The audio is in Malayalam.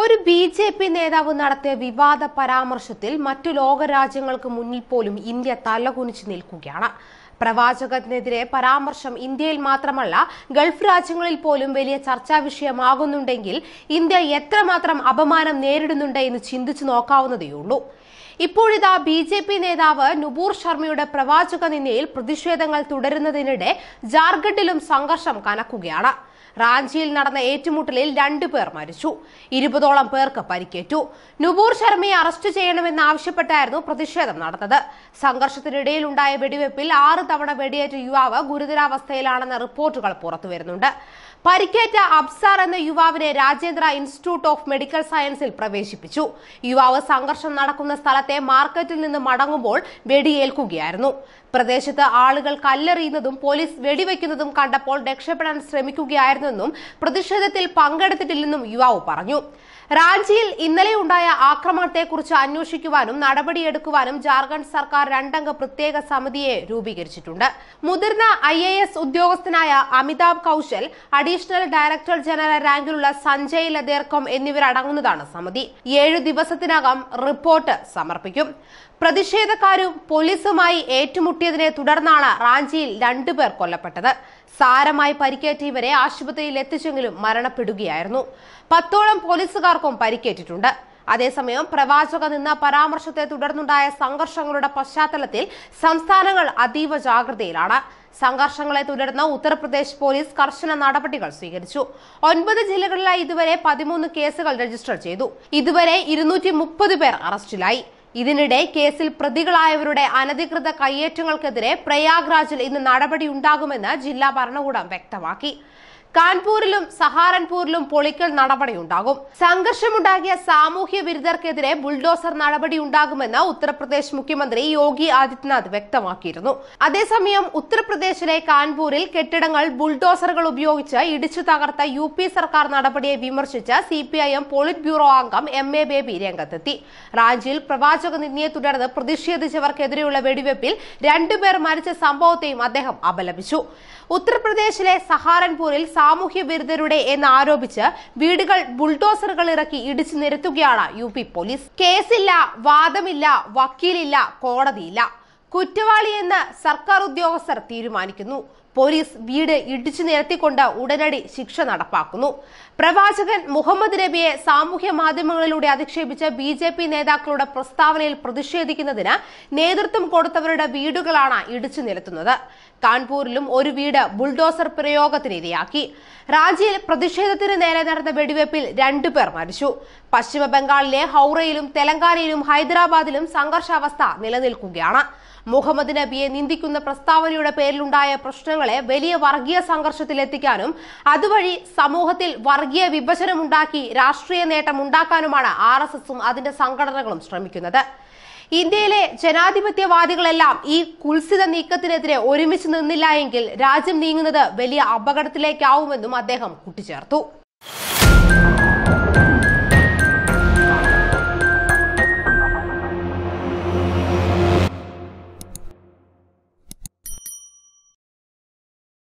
ഒരു ബി ജെ പി നേതാവ് നടത്തിയ വിവാദ പരാമർശത്തിൽ മറ്റു ലോകരാജ്യങ്ങൾക്ക് മുന്നിൽ പോലും ഇന്ത്യ തലകുനിച്ചു നിൽക്കുകയാണ് പ്രവാചകത്തിനെതിരെ പരാമർശം ഇന്ത്യയിൽ മാത്രമല്ല ഗൾഫ് രാജ്യങ്ങളിൽ പോലും വലിയ ചർച്ചാ വിഷയമാകുന്നുണ്ടെങ്കിൽ ഇന്ത്യ എത്രമാത്രം അപമാനം നേരിടുന്നുണ്ട് എന്ന് ചിന്തിച്ചു നോക്കാവുന്നതേയുള്ളൂ ഇപ്പോഴിതാ ബി ജെ പി നേതാവ് നുപൂർ ശർമ്മയുടെ പ്രവാചക നിന്നയിൽ പ്രതിഷേധങ്ങൾ തുടരുന്നതിനിടെ ജാർഖണ്ഡിലും സംഘർഷം കനക്കുകയാണ് റാഞ്ചിയിൽ നടന്ന ഏറ്റുമുട്ടലിൽ രണ്ടു പേർ മരിച്ചു ഇരുപതോളം പേർക്ക് പരിക്കേറ്റു നുപൂർ ശർമ്മയെ അറസ്റ്റ് ചെയ്യണമെന്നാവശ്യപ്പെട്ടായിരുന്നു പ്രതിഷേധം നടന്നത് സംഘർഷത്തിനിടയിലുണ്ടായ വെടിവെപ്പിൽ ആറ് തവണ വെടിയേറ്റ യുവാവ് ഗുരുതരാവസ്ഥയിലാണെന്ന റിപ്പോർട്ടുകൾ പുറത്തുവരുന്നുണ്ട് പരിക്കേറ്റ അബ്സാർ എന്ന യുവാവിനെ രാജേന്ദ്ര ഇൻസ്റ്റിറ്റ്യൂട്ട് ഓഫ് മെഡിക്കൽ സയൻസിൽ പ്രവേശിപ്പിച്ചു യുവാവ് സംഘർഷം നടക്കുന്ന സ്ഥലത്തെ മാർക്കറ്റിൽ നിന്ന് മടങ്ങുമ്പോൾ വെടിയേൽക്കുകയായിരുന്നു പ്രദേശത്ത് ആളുകൾ കല്ലെറിയുന്നതും പോലീസ് വെടിവെക്കുന്നതും കണ്ടപ്പോൾ രക്ഷപ്പെടാൻ ശ്രമിക്കുകയായിരുന്നു ഉണ്ടായിരുന്നെന്നും പ്രതിഷേധത്തിൽ പങ്കെടുത്തിട്ടില്ലെന്നും യുവാവ് പറഞ്ഞു റാഞ്ചിയിൽ ഇന്നലെ ഉണ്ടായ ആക്രമണത്തെക്കുറിച്ച് അന്വേഷിക്കുവാനും നടപടിയെടുക്കുവാനും ജാർഖണ്ഡ് സർക്കാർ രണ്ടംഗ പ്രത്യേക സമിതിയെ രൂപീകരിച്ചിട്ടുണ്ട് മുതിർന്ന ഐ എ എസ് ഉദ്യോഗസ്ഥനായ Amitabh Kaushal additional director general റാങ്കിലുള്ള സഞ്ജയ് ലതേർക്കം എന്നിവരടങ്ങുന്നതാണ് സമിതി ഏഴ് ദിവസത്തിനകം റിപ്പോർട്ട് സമർപ്പിക്കും പ്രതിഷേധക്കാരും പോലീസുമായി ഏറ്റുമുട്ടിയതിനെ തുടർന്നാണ് റാഞ്ചിയിൽ രണ്ടുപേർ കൊല്ലപ്പെട്ടത് സാരമായി പരിക്കേറ്റ ഇവരെ ആശുപത്രിയിൽ എത്തിച്ചെങ്കിലും മരണപ്പെടുകയായിരുന്നു പത്തോളം പോലീസുകാർക്കും പരിക്കേറ്റിട്ടുണ്ട് അതേസമയം പ്രവാചക നിന്ന പരാമർശത്തെ തുടർന്നുണ്ടായ സംഘർഷങ്ങളുടെ പശ്ചാത്തലത്തിൽ സംസ്ഥാനങ്ങൾ അതീവ ജാഗ്രതയിലാണ് സംഘർഷങ്ങളെ തുടർന്ന് ഉത്തർപ്രദേശ് പോലീസ് കർശന നടപടികൾ സ്വീകരിച്ചു ഒൻപത് ജില്ലകളിലായി ഇതുവരെ പതിമൂന്ന് കേസുകൾ രജിസ്റ്റർ ചെയ്തു ഇതുവരെ ഇരുന്നൂറ്റി പേർ അറസ്റ്റിലായി ഇതിനിടെ കേസിൽ പ്രതികളായവരുടെ അനധികൃത കയ്യേറ്റങ്ങൾക്കെതിരെ പ്രയാഗ്രാജിൽ ഇന്ന് നടപടിയുണ്ടാകുമെന്ന് ജില്ലാ ഭരണകൂടം വ്യക്തമാക്കി കാൺപൂരിലും സഹാറൻപൂരിലും പൊളിക്കൽ നടപടിയുണ്ടാകും സംഘർഷമുണ്ടാകിയ സാമൂഹ്യ വിരുദ്ധർക്കെതിരെ ബുൾഡോസർ ഉണ്ടാകുമെന്ന് ഉത്തർപ്രദേശ് മുഖ്യമന്ത്രി യോഗി ആദിത്യനാഥ് വ്യക്തമാക്കിയിരുന്നു അതേസമയം ഉത്തർപ്രദേശിലെ കാൺപൂരിൽ കെട്ടിടങ്ങൾ ബുൾഡോസറുകൾ ഉപയോഗിച്ച് ഇടിച്ചു തകർത്ത യു പി സർക്കാർ നടപടിയെ വിമർശിച്ച് C P I M polit bureau അംഗം എം എ ബേബി രംഗത്തെത്തി റാഞ്ചിയിൽ പ്രവാചക നിന്ദിയെ തുടർന്ന് പ്രതിഷേധിച്ചവർക്കെതിരെയുള്ള വെടിവെപ്പിൽ രണ്ടുപേർ മരിച്ച സംഭവത്തെയും അദ്ദേഹം അപലപിച്ചു ഉത്തർപ്രദേശിലെ സഹാറൻപൂരിൽ സാമൂഹ്യ വിരുദ്ധരുടെ എന്ന് ആരോപിച്ച് വീടുകൾ ബുൾഡോസറുകൾ ഇറക്കി ഇടിച്ചു നിരത്തുകയാണ് യു പോലീസ് കേസില്ല വാദമില്ല വക്കീലില്ല കോടതിയില്ല കുറ്റവാളി സർക്കാർ ഉദ്യോഗസ്ഥർ തീരുമാനിക്കുന്നു പോലീസ് വീട് ഇടിച്ചു നിരത്തിക്കൊണ്ട് ഉടനടി ശിക്ഷ നടപ്പാക്കുന്നു പ്രവാചകൻ മുഹമ്മദ് നബിയെ സാമൂഹ്യ മാധ്യമങ്ങളിലൂടെ അധിക്ഷേപിച്ച ബി ജെ പി നേതാക്കളുടെ പ്രസ്താവനയിൽ പ്രതിഷേധിക്കുന്നതിന് നേതൃത്വം കൊടുത്തവരുടെ വീടുകളാണ് ഇടിച്ചു നിരത്തുന്നത് കാൺപൂരിലും ഒരു വീട് ബുൾഡോസർ പ്രയോഗത്തിനിരയാക്കി ഇരയാക്കി റാഞ്ചിയിൽ പ്രതിഷേധത്തിന് നേരെ നടന്ന വെടിവയ്പിൽ രണ്ടുപേർ മരിച്ചു പശ്ചിമ ബംഗാളിലെ ഹൌറയിലും തെലങ്കാനയിലും ഹൈദരാബാദിലും സംഘർഷാവസ്ഥ നിലനിൽക്കുകയാണ് മുഹമ്മദ് നബിയെ നിന്ദിക്കുന്ന പ്രസ്താവനയുടെ പേരിലുണ്ടായ പ്രശ്നങ്ങളെ വലിയ വർഗീയ സംഘർഷത്തിലെത്തിക്കാനും അതുവഴി സമൂഹത്തിൽ വർഗീയ വിഭജനമുണ്ടാക്കി രാഷ്ട്രീയ നേട്ടം ഉണ്ടാക്കാനുമാണ് ആർ എസ് എസും അതിന്റെ സംഘടനകളും ശ്രമിക്കുന്നത് ഇന്ത്യയിലെ ജനാധിപത്യവാദികളെല്ലാം ഈ കുൽസിത നീക്കത്തിനെതിരെ ഒരുമിച്ച് നിന്നില്ല എങ്കിൽ രാജ്യം നീങ്ങുന്നത് വലിയ അപകടത്തിലേക്കാവുമെന്നും അദ്ദേഹം കൂട്ടിച്ചേർത്തു